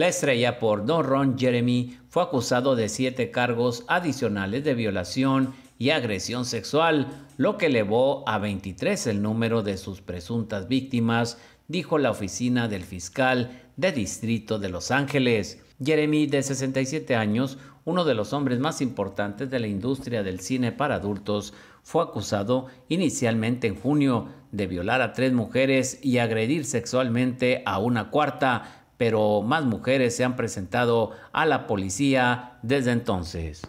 La estrella porno Ron Jeremy fue acusado de siete cargos adicionales de violación y agresión sexual, lo que elevó a 23 el número de sus presuntas víctimas, dijo la oficina del fiscal de distrito de Los Ángeles. Jeremy, de 67 años, uno de los hombres más importantes de la industria del cine para adultos, fue acusado inicialmente en junio de violar a tres mujeres y agredir sexualmente a una cuarta, pero más mujeres se han presentado a la policía desde entonces.